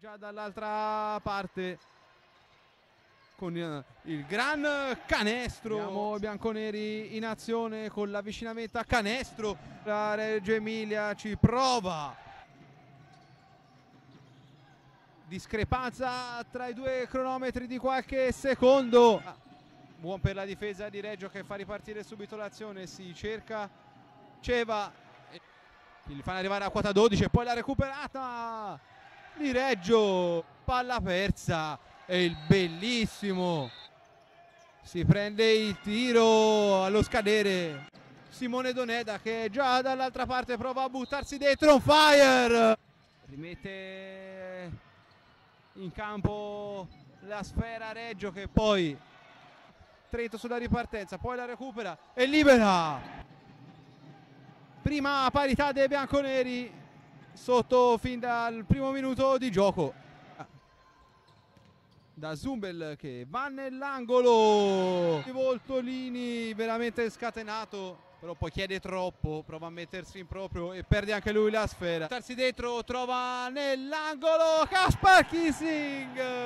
già dall'altra parte con eh, il gran canestro Abbiamo bianconeri in azione con l'avvicinamento a canestro la Reggio Emilia ci prova discrepanza tra i due cronometri di qualche secondo ah, buon per la difesa di Reggio che fa ripartire subito l'azione si cerca Ceva li fanno arrivare a quota 12 e poi la recuperata di Reggio, palla persa e il bellissimo si prende il tiro allo scadere Simone Doneda che già dall'altra parte prova a buttarsi dentro on fire rimette in campo la sfera Reggio che poi Trento sulla ripartenza poi la recupera e libera prima parità dei bianconeri sotto fin dal primo minuto di gioco ah. da Zumbel che va nell'angolo di Voltolini veramente scatenato però poi chiede troppo, prova a mettersi in proprio e perde anche lui la sfera. Starsi dentro, trova nell'angolo Kaspar Kissing!